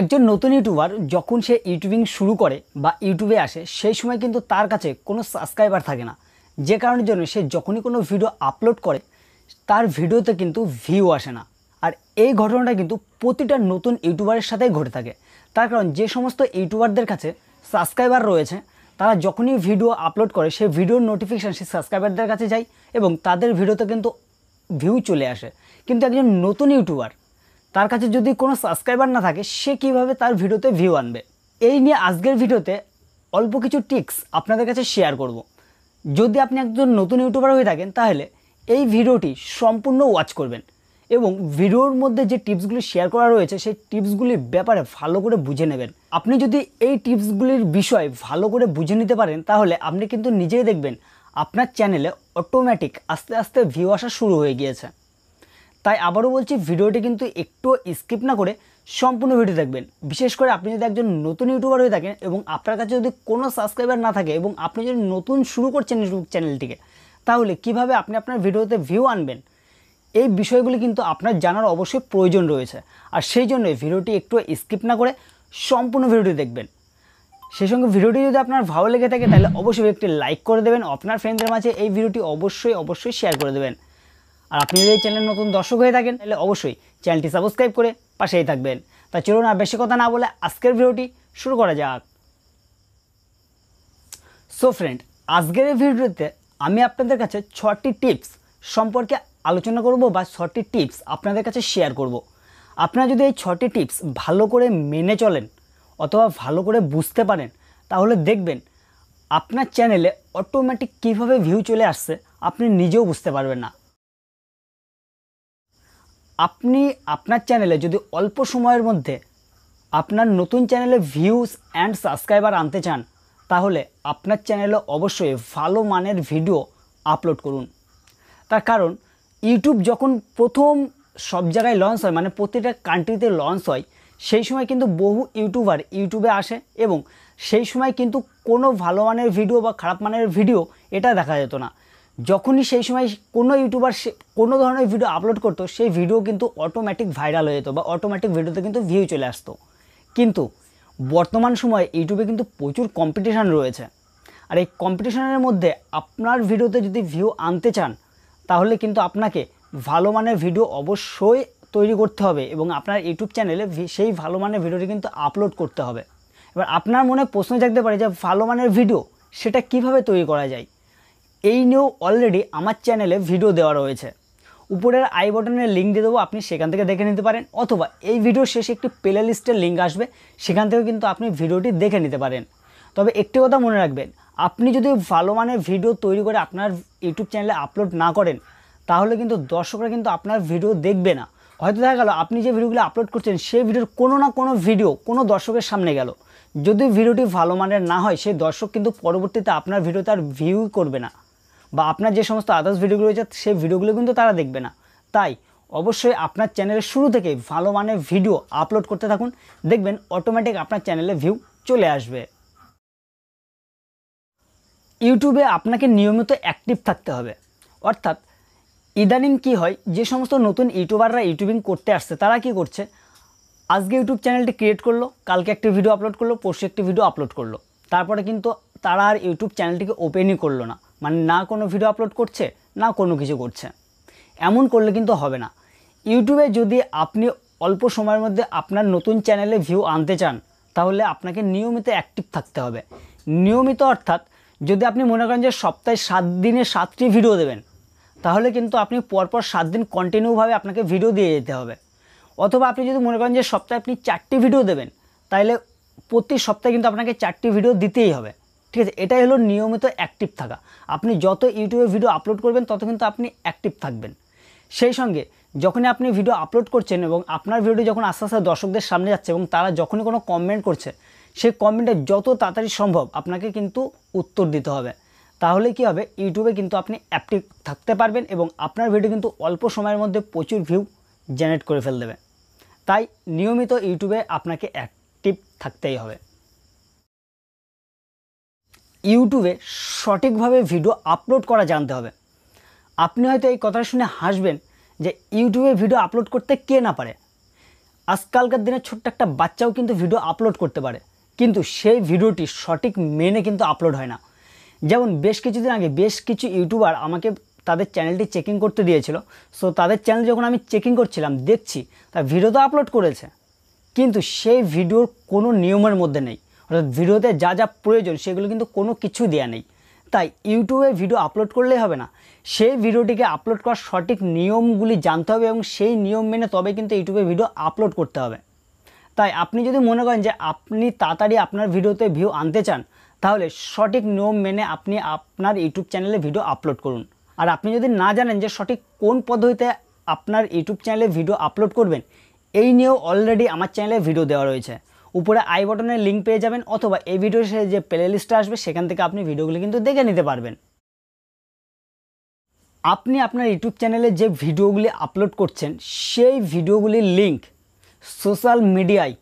একজন নতুন ইউটিউবার যখন সে ইউটিউবিং শুরু করে বা ইউটিউবে আসে সেই সময় কিন্তু তার কাছে কোনো সাবস্ক্রাইবার থাকে না যে কারণের জন্য সে যখনই কোনো ভিডিও আপলোড করে তার ভিডিওতে কিন্তু ভিউ আসে না আর এই ঘটনাটা কিন্তু প্রতিটা নতুন ইউটিউবারের সাথেই ঘটে থাকে তার কারণ যে সমস্ত ইউটিউবারদের কাছে সাবস্ক্রাইবার রয়েছে তারা যখনই ভিডিও আপলোড করে সেই ভিডিওর নোটিফিকেশান সেই সাবস্ক্রাইবারদের কাছে যায় এবং তাদের ভিডিওতে কিন্তু ভিউ চলে আসে কিন্তু একজন নতুন ইউটিউবার তার কাছে যদি কোনো সাবস্ক্রাইবার না থাকে সে কিভাবে তার ভিডিওতে ভিউ আনবে এই নিয়ে আজকের ভিডিওতে অল্প কিছু টিপস আপনাদের কাছে শেয়ার করব। যদি আপনি একজন নতুন ইউটিউবার হয়ে থাকেন তাহলে এই ভিডিওটি সম্পূর্ণ ওয়াচ করবেন এবং ভিডিওর মধ্যে যে টিপসগুলি শেয়ার করা রয়েছে সেই টিপসগুলির ব্যাপারে ভালো করে বুঝে নেবেন আপনি যদি এই টিপসগুলির বিষয় ভালো করে বুঝে নিতে পারেন তাহলে আপনি কিন্তু নিজেই দেখবেন আপনার চ্যানেলে অটোমেটিক আস্তে আস্তে ভিউ আসা শুরু হয়ে গিয়েছে তাই আবারও বলছি ভিডিওটি কিন্তু একটু স্কিপ না করে সম্পূর্ণ ভিডিও দেখবেন বিশেষ করে আপনি যদি একজন নতুন ইউটিউবার হয়ে থাকেন এবং আপনার কাছে যদি কোনো সাবস্ক্রাইবার না থাকে এবং আপনি যদি নতুন শুরু করছেন ইউটিউব চ্যানেলটিকে তাহলে কিভাবে আপনি আপনার ভিডিওতে ভিউ আনবেন এই বিষয়গুলি কিন্তু আপনার জানার অবশ্যই প্রয়োজন রয়েছে আর সেই জন্য ভিডিওটি একটু স্কিপ না করে সম্পূর্ণ ভিডিওটি দেখবেন সেই সঙ্গে ভিডিওটি যদি আপনার ভালো লেগে থাকে তাহলে অবশ্যই একটি লাইক করে দেবেন আপনার ফ্রেন্ডদের মাঝে এই ভিডিওটি অবশ্যই অবশ্যই শেয়ার করে দেবেন আর আপনি যদি এই চ্যানেল নতুন দর্শক হয়ে থাকেন তাহলে অবশ্যই চ্যানেলটি সাবস্ক্রাইব করে পাশেই থাকবেন তা চলুন আর বেশি কথা না বলে আজকের ভিডিওটি শুরু করা যাক সো ফ্রেন্ড আজকের এই ভিডিওতে আমি আপনাদের কাছে ছটি টিপস সম্পর্কে আলোচনা করব বা ছটি টিপস আপনাদের কাছে শেয়ার করব। আপনারা যদি এই ছটি টিপস ভালো করে মেনে চলেন অথবা ভালো করে বুঝতে পারেন তাহলে দেখবেন আপনার চ্যানেলে অটোমেটিক কীভাবে ভিউ চলে আসছে আপনি নিজেও বুঝতে পারবেন না আপনি আপনার চ্যানেলে যদি অল্প সময়ের মধ্যে আপনার নতুন চ্যানেলে ভিউজ অ্যান্ড সাবস্ক্রাইবার আনতে চান তাহলে আপনার চ্যানেলে অবশ্যই ভালো মানের ভিডিও আপলোড করুন তার কারণ ইউটিউব যখন প্রথম সব জায়গায় লঞ্চ হয় মানে প্রতিটা কান্ট্রিতে লঞ্চ হয় সেই সময় কিন্তু বহু ইউটিউবার ইউটিউবে আসে এবং সেই সময় কিন্তু কোনো ভালো মানের ভিডিও বা খারাপ মানের ভিডিও এটা দেখা যেত না যখনই সেই সময় কোনো ইউটিউবার সে কোনো ধরনের ভিডিও আপলোড করতো সেই ভিডিও কিন্তু অটোমেটিক ভাইরাল হয়ে যেত বা অটোমেটিক ভিডিওতে কিন্তু ভিউ চলে আসতো কিন্তু বর্তমান সময়ে ইউটিউবে কিন্তু প্রচুর কম্পিটিশান রয়েছে আর এই কম্পিটিশানের মধ্যে আপনার ভিডিওতে যদি ভিউ আনতে চান তাহলে কিন্তু আপনাকে ভালো মানের ভিডিও অবশ্যই তৈরি করতে হবে এবং আপনার ইউটিউব চ্যানেলে সেই ভালো মানের ভিডিওটি কিন্তু আপলোড করতে হবে এবার আপনার মনে প্রশ্ন জাগতে পারে যে ভালো মানের ভিডিও সেটা কিভাবে তৈরি করা যায় এই নিয়েও অলরেডি আমার চ্যানেলে ভিডিও দেওয়া রয়েছে উপরের আই বটনের লিঙ্ক দিয়ে দেবো আপনি সেখান থেকে দেখে নিতে পারেন অথবা এই ভিডিওর শেষে একটি প্লে লিস্টের লিঙ্ক আসবে সেখান থেকেও কিন্তু আপনি ভিডিওটি দেখে নিতে পারেন তবে একটি কথা মনে রাখবেন আপনি যদি ভালো মানের ভিডিও তৈরি করে আপনার ইউটিউব চ্যানেলে আপলোড না করেন তাহলে কিন্তু দর্শকরা কিন্তু আপনার ভিডিও দেখবে না হয়তো দেখা গেল আপনি যে ভিডিওগুলো আপলোড করছেন সেই ভিডিওর কোনো না কোনো ভিডিও কোনো দর্শকের সামনে গেল যদি ভিডিওটি ভালো মানের না হয় সেই দর্শক কিন্তু পরবর্তীতে আপনার ভিডিওতে আর ভিউ করবে না বা আপনার যে সমস্ত আদার্স ভিডিওগুলো রয়েছে সেই ভিডিওগুলো কিন্তু তারা দেখবে না তাই অবশ্যই আপনার চ্যানেলের শুরু থেকে ভালো মানের ভিডিও আপলোড করতে থাকুন দেখবেন অটোমেটিক আপনার চ্যানেলে ভিউ চলে আসবে ইউটিউবে আপনাকে নিয়মিত অ্যাক্টিভ থাকতে হবে অর্থাৎ ইদানিং কি হয় যে সমস্ত নতুন ইউটিউবাররা ইউটিউবিং করতে আসছে তারা কি করছে আজকে ইউটিউব চ্যানেলটি ক্রিয়েট করলো কালকে একটি ভিডিও আপলোড করলো পরশু একটি ভিডিও আপলোড করলো তারপরে কিন্তু তারা আর ইউটিউব চ্যানেলটিকে ওপেনই করলো না মানে না কোনো ভিডিও আপলোড করছে না কোনো কিছু করছে এমন করলে কিন্তু হবে না ইউটিউবে যদি আপনি অল্প সময়ের মধ্যে আপনার নতুন চ্যানেলে ভিউ আনতে চান তাহলে আপনাকে নিয়মিত অ্যাক্টিভ থাকতে হবে নিয়মিত অর্থাৎ যদি আপনি মনে করেন যে সপ্তাহে সাত দিনে সাতটি ভিডিও দেবেন তাহলে কিন্তু আপনি পরপর সাত দিন কন্টিনিউভাবে আপনাকে ভিডিও দিয়ে যেতে হবে অথবা আপনি যদি মনে করেন যে সপ্তাহে আপনি চারটি ভিডিও দেবেন তাহলে প্রতি সপ্তাহে কিন্তু আপনাকে চারটি ভিডিও দিতেই হবে ঠিক আছে এটাই হলো নিয়মিত অ্যাক্টিভ থাকা আপনি যত ইউটিউবে ভিডিও আপলোড করবেন তত কিন্তু আপনি অ্যাক্টিভ থাকবেন সেই সঙ্গে যখনই আপনি ভিডিও আপলোড করছেন এবং আপনার ভিডিও যখন আস্তে আস্তে দর্শকদের সামনে যাচ্ছে এবং তারা যখনই কোনো কমেন্ট করছে সেই কমেন্টে যত তাড়াতাড়ি সম্ভব আপনাকে কিন্তু উত্তর দিতে হবে তাহলে কি হবে ইউটিউবে কিন্তু আপনি অ্যাপটি থাকতে পারবেন এবং আপনার ভিডিও কিন্তু অল্প সময়ের মধ্যে প্রচুর ভিউ জেনারেট করে ফেল দেবে তাই নিয়মিত ইউটিউবে আপনাকে অ্যাক্টিভ থাকতেই হবে ইউটিউবে সঠিকভাবে ভিডিও আপলোড করা জানতে হবে আপনি হয়তো এই কথাটা শুনে হাসবেন যে ইউটিউবে ভিডিও আপলোড করতে কে না পারে আজকালকার দিনে ছোট্ট একটা বাচ্চাও কিন্তু ভিডিও আপলোড করতে পারে কিন্তু সেই ভিডিওটি সঠিক মেনে কিন্তু আপলোড হয় না যেমন বেশ কিছুদিন আগে বেশ কিছু ইউটিউবার আমাকে তাদের চ্যানেলটি চেকিং করতে দিয়েছিল সো তাদের চ্যানেল যখন আমি চেকিং করছিলাম দেখছি তার ভিডিও তো আপলোড করেছে কিন্তু সেই ভিডিওর কোনো নিয়মের মধ্যে নেই অর্থাৎ ভিডিওতে যা যা প্রয়োজন সেগুলো কিন্তু কোনো কিছু দেয়া নেই তাই ইউটিউবে ভিডিও আপলোড করলেই হবে না সেই ভিডিওটিকে আপলোড করার সঠিক নিয়মগুলি জানতে হবে এবং সেই নিয়ম মেনে তবে কিন্তু ইউটিউবে ভিডিও আপলোড করতে হবে তাই আপনি যদি মনে করেন যে আপনি তাড়াতাড়ি আপনার ভিডিওতে ভিউ আনতে চান তাহলে সঠিক নিয়ম মেনে আপনি আপনার ইউটিউব চ্যানেলে ভিডিও আপলোড করুন আর আপনি যদি না জানেন যে সঠিক কোন পদ্ধতিতে আপনার ইউটিউব চ্যানেলে ভিডিও আপলোড করবেন এই নিয়েও অলরেডি আমার চ্যানেলে ভিডিও দেওয়া রয়েছে উপরে আই বটনের লিঙ্ক পেয়ে যাবেন অথবা এই ভিডিওর সাথে যে প্লে লিস্টটা আসবে সেখান থেকে আপনি ভিডিওগুলি কিন্তু দেখে নিতে পারবেন আপনি আপনার ইউটিউব চ্যানেলে যে ভিডিওগুলি আপলোড করছেন সেই ভিডিওগুলির লিঙ্ক সোশ্যাল মিডিয়ায়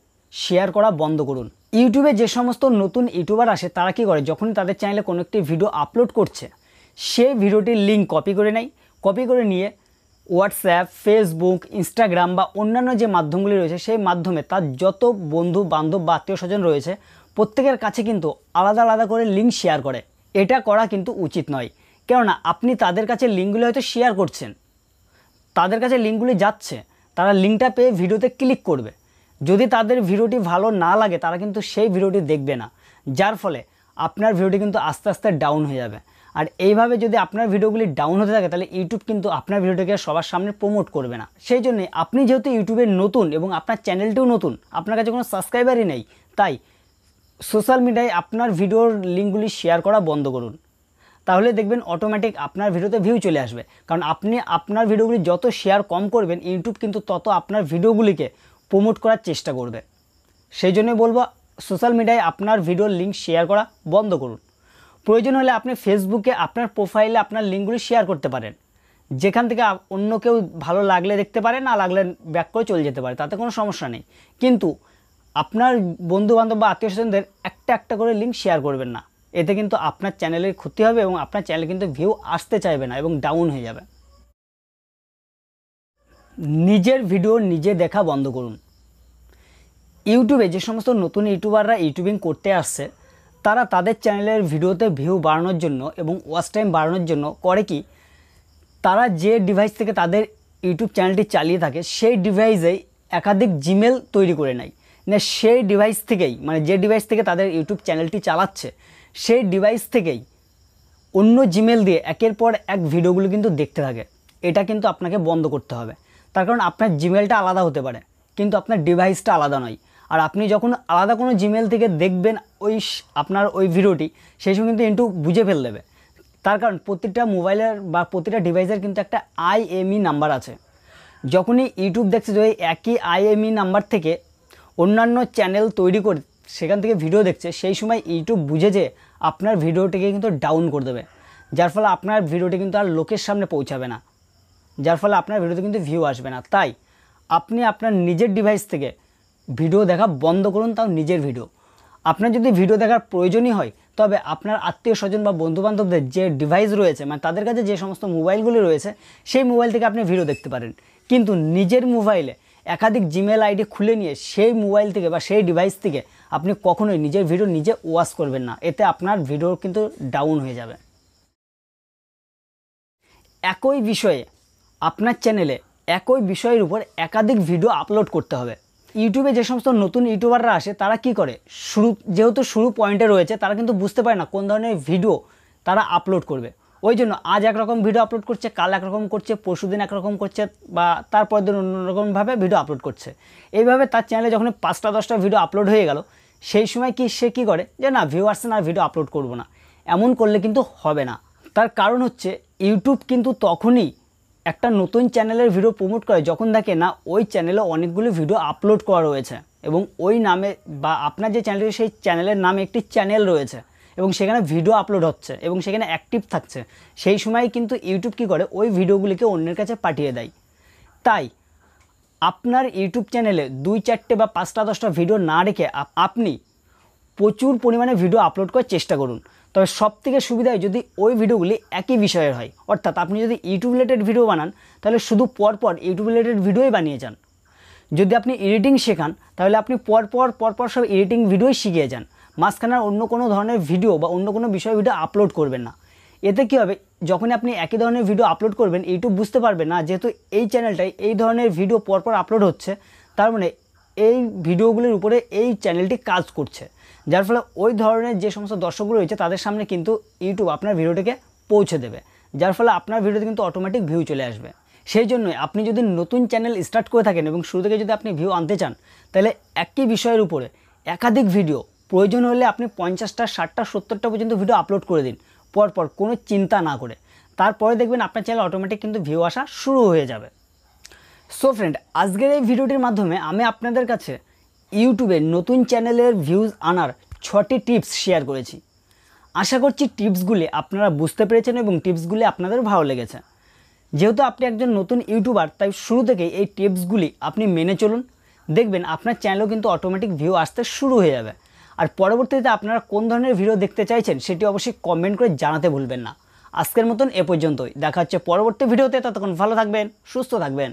শেয়ার করা বন্ধ করুন ইউটিউবে যে সমস্ত নতুন ইউটিউবার আসে তারা কী করে যখনই তাদের চ্যানেলে কোনো একটি ভিডিও আপলোড করছে সেই ভিডিওটির লিঙ্ক কপি করে নেয় কপি করে নিয়ে হোয়াটসঅ্যাপ ফেসবুক ইনস্টাগ্রাম বা অন্যান্য যে মাধ্যমগুলি রয়েছে সেই মাধ্যমে তার যত বন্ধু বান্ধব বা আত্মীয় স্বজন রয়েছে প্রত্যেকের কাছে কিন্তু আলাদা আলাদা করে লিঙ্ক শেয়ার করে এটা করা কিন্তু উচিত নয় কেননা আপনি তাদের কাছে লিঙ্কগুলি হয়তো শেয়ার করছেন তাদের কাছে লিঙ্কগুলি যাচ্ছে তারা লিঙ্কটা পেয়ে ভিডিওতে ক্লিক করবে যদি তাদের ভিডিওটি ভালো না লাগে তারা কিন্তু সেই ভিডিওটি দেখবে না যার ফলে আপনার ভিডিওটি কিন্তু আস্তে আস্তে ডাউন হয়ে যাবে আর এইভাবে যদি আপনার ভিডিওগুলি ডাউন হতে থাকে তাহলে ইউটিউব কিন্তু আপনার ভিডিওটাকে সবার সামনে প্রমোট করবে না সেই জন্য আপনি যেহেতু ইউটিউবে নতুন এবং আপনার চ্যানেলটিও নতুন আপনার কাছে কোনো সাবস্ক্রাইবারই নেই তাই সোশ্যাল মিডিয়ায় আপনার ভিডিওর লিঙ্কগুলি শেয়ার করা বন্ধ করুন তাহলে দেখবেন অটোমেটিক আপনার ভিডিওতে ভিউ চলে আসবে কারণ আপনি আপনার ভিডিওগুলি যত শেয়ার কম করবেন ইউটিউব কিন্তু তত আপনার ভিডিওগুলিকে প্রমোট করার চেষ্টা করবে সেই জন্যই বলবো সোশ্যাল মিডিয়ায় আপনার ভিডিওর লিঙ্ক শেয়ার করা বন্ধ করুন প্রয়োজন হলে আপনি ফেসবুকে আপনার প্রোফাইলে আপনার লিঙ্কগুলি শেয়ার করতে পারেন যেখান থেকে অন্য কেউ ভালো লাগলে দেখতে পারে না লাগলে ব্যাক করে চলে যেতে পারে তাতে কোনো সমস্যা নেই কিন্তু আপনার বন্ধুবান্ধব বা আত্মীয় স্বজনদের একটা একটা করে লিঙ্ক শেয়ার করবেন না এতে কিন্তু আপনার চ্যানেলের ক্ষতি হবে এবং আপনার চ্যানেল কিন্তু ভিউ আসতে চাইবে না এবং ডাউন হয়ে যাবে নিজের ভিডিও নিজে দেখা বন্ধ করুন ইউটিউবে যে সমস্ত নতুন ইউটিউবাররা ইউটিউবিং করতে আসছে তারা তাদের চ্যানেলের ভিডিওতে ভিউ বাড়ানোর জন্য এবং ওয়াচ টাইম বাড়ানোর জন্য করে কি তারা যে ডিভাইস থেকে তাদের ইউটিউব চ্যানেলটি চালিয়ে থাকে সেই ডিভাইসেই একাধিক জিমেল তৈরি করে নেয় না মানে সেই ডিভাইস থেকেই মানে যে ডিভাইস থেকে তাদের ইউটিউব চ্যানেলটি চালাচ্ছে সেই ডিভাইস থেকেই অন্য জিমেল দিয়ে একের পর এক ভিডিওগুলো কিন্তু দেখতে থাকে এটা কিন্তু আপনাকে বন্ধ করতে হবে তার কারণ আপনার জিমেলটা আলাদা হতে পারে কিন্তু আপনার ডিভাইসটা আলাদা নয় আর আপনি যখন আলাদা কোনো জিমেল থেকে দেখবেন ওই আপনার ওই ভিডিওটি সেই সময় কিন্তু ইন্টু বুঝে ফেল দেবে তার কারণ প্রতিটা মোবাইলের বা প্রতিটা ডিভাইসের কিন্তু একটা আইএমই নাম্বার e আছে যখনই ইউটিউব দেখছে যে একই আইএমই নাম্বার e থেকে অন্যান্য চ্যানেল তৈরি করে সেখান থেকে ভিডিও দেখছে সেই সময় ইউটিউব বুঝে যে আপনার ভিডিওটিকে কিন্তু ডাউন করে দেবে যার ফলে আপনার ভিডিওটি কিন্তু আর লোকের সামনে পৌঁছাবে না যার ফলে আপনার ভিডিওতে কিন্তু ভিউ আসবে না তাই আপনি আপনার নিজের ডিভাইস থেকে ভিডিও দেখা বন্ধ করুন তাও নিজের ভিডিও আপনার যদি ভিডিও দেখার প্রয়োজনই হয় তবে আপনার আত্মীয় স্বজন বা বন্ধুবান্ধবদের যে ডিভাইস রয়েছে মানে তাদের কাছে যে সমস্ত মোবাইলগুলি রয়েছে সেই মোবাইল থেকে আপনি ভিডিও দেখতে পারেন কিন্তু নিজের মোবাইলে একাধিক জিমেল আইডি খুলে নিয়ে সেই মোবাইল থেকে বা সেই ডিভাইস থেকে আপনি কখনোই নিজের ভিডিও নিজে ওয়াশ করবেন না এতে আপনার ভিডিও কিন্তু ডাউন হয়ে যাবে একই বিষয়ে আপনার চ্যানেলে একই বিষয়ের উপর একাধিক ভিডিও আপলোড করতে হবে ইউটিউবে যে সমস্ত নতুন ইউটিউবাররা আসে তারা কি করে শুরু যেহেতু শুরু পয়েন্টে রয়েছে তারা কিন্তু বুঝতে পারে না কোন ধরনের ভিডিও তারা আপলোড করবে ওই জন্য আজ একরকম ভিডিও আপলোড করছে কাল একরকম করছে পরশুদিন একরকম করছে বা তারপর দিন অন্যরকমভাবে ভিডিও আপলোড করছে এইভাবে তার চ্যানেলে যখন পাঁচটা দশটা ভিডিও আপলোড হয়ে গেল সেই সময় কি সে কি করে যে না আসছে না ভিডিও আপলোড করব না এমন করলে কিন্তু হবে না তার কারণ হচ্ছে ইউটিউব কিন্তু তখনই একটা নতুন চ্যানেলের ভিডিও প্রমোট করে যখন দেখে না ওই চ্যানেলে অনেকগুলো ভিডিও আপলোড করা রয়েছে এবং ওই নামে বা আপনার যে চ্যানেলটি সেই চ্যানেলের নামে একটি চ্যানেল রয়েছে এবং সেখানে ভিডিও আপলোড হচ্ছে এবং সেখানে অ্যাক্টিভ থাকছে সেই সময় কিন্তু ইউটিউব কী করে ওই ভিডিওগুলিকে অন্যের কাছে পাঠিয়ে দেয় তাই আপনার ইউটিউব চ্যানেলে দুই চারটে বা পাঁচটা দশটা ভিডিও না রেখে আপনি প্রচুর পরিমাণে ভিডিও আপলোড করার চেষ্টা করুন তবে সব সুবিধা সুবিধায় যদি ওই ভিডিওগুলি একই বিষয়ের হয় অর্থাৎ আপনি যদি ইউটিউব রিলেটেড ভিডিও বানান তাহলে শুধু পরপর ইউটিউব রিলেটেড ভিডিওই বানিয়ে যান যদি আপনি এডিটিং শেখান তাহলে আপনি পরপর পরপর সব এডিটিং ভিডিওই শিখিয়ে যান মাঝখানে অন্য কোনো ধরনের ভিডিও বা অন্য কোনো বিষয় ভিডিও আপলোড করবেন না এতে কী হবে যখন আপনি একই ধরনের ভিডিও আপলোড করবেন ইউটিউব বুঝতে পারবে না যেহেতু এই চ্যানেলটাই এই ধরনের ভিডিও পরপর আপলোড হচ্ছে তার মানে এই ভিডিওগুলির উপরে এই চ্যানেলটি কাজ করছে যার ফলে ওই ধরনের যে সমস্ত দর্শকগুলো রয়েছে তাদের সামনে কিন্তু ইউটিউব আপনার ভিডিওটিকে পৌঁছে দেবে যার ফলে আপনার ভিডিওতে কিন্তু অটোমেটিক ভিউ চলে আসবে সেই জন্য আপনি যদি নতুন চ্যানেল স্টার্ট করে থাকেন এবং শুরু থেকে যদি আপনি ভিউ আনতে চান তাহলে একই বিষয়ের উপরে একাধিক ভিডিও প্রয়োজন হলে আপনি পঞ্চাশটা ষাটটা সত্তরটা পর্যন্ত ভিডিও আপলোড করে দিন পরপর কোনো চিন্তা না করে তারপরে দেখবেন আপনার চ্যানেল অটোমেটিক কিন্তু ভিউ আসা শুরু হয়ে যাবে সো ফ্রেন্ড আজকের এই ভিডিওটির মাধ্যমে আমি আপনাদের কাছে ইউটিউবে নতুন চ্যানেলের ভিউজ আনার ছটি টিপস শেয়ার করেছি আশা করছি টিপসগুলি আপনারা বুঝতে পেরেছেন এবং টিপসগুলি আপনাদের ভালো লেগেছে যেহেতু আপনি একজন নতুন ইউটিউবার তাই শুরু থেকেই এই টিপসগুলি আপনি মেনে চলুন দেখবেন আপনার চ্যানেলও কিন্তু অটোমেটিক ভিউ আসতে শুরু হয়ে যাবে আর পরবর্তীতে আপনারা কোন ধরনের ভিডিও দেখতে চাইছেন সেটি অবশ্যই কমেন্ট করে জানাতে ভুলবেন না আজকের মতন এ পর্যন্তই দেখা হচ্ছে পরবর্তী ভিডিওতে ততক্ষণ ভালো থাকবেন সুস্থ থাকবেন